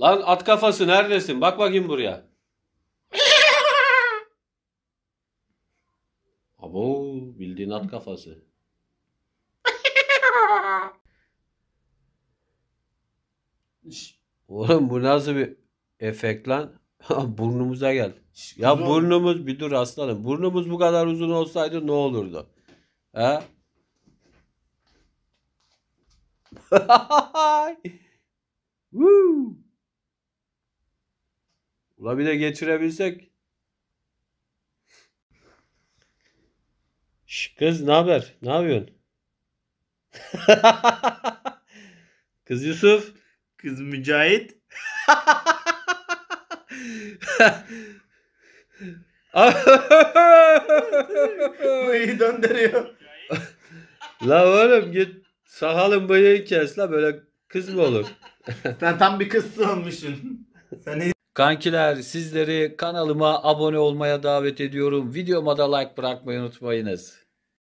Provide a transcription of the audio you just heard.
Lan at kafası neredesin? Bak bakayım buraya. Abo bildiğin at kafası. Şş, Oğlum bu nasıl bir efekt lan? Burnumuza gel. Ya kuzum. burnumuz bir dur aslanım. Burnumuz bu kadar uzun olsaydı ne olurdu? He? Woo! Ula bir de geçirebilsek. Şş, kız ne haber? Ne yapıyorsun? kız Yusuf. Kız Mücahit. Bıyığı döndürüyor. la oğlum git sakalın bıyığı kes la böyle kız mı olur? Sen tam bir kız olmuşsun. Sen Kankiler sizleri kanalıma abone olmaya davet ediyorum. Videoma da like bırakmayı unutmayınız.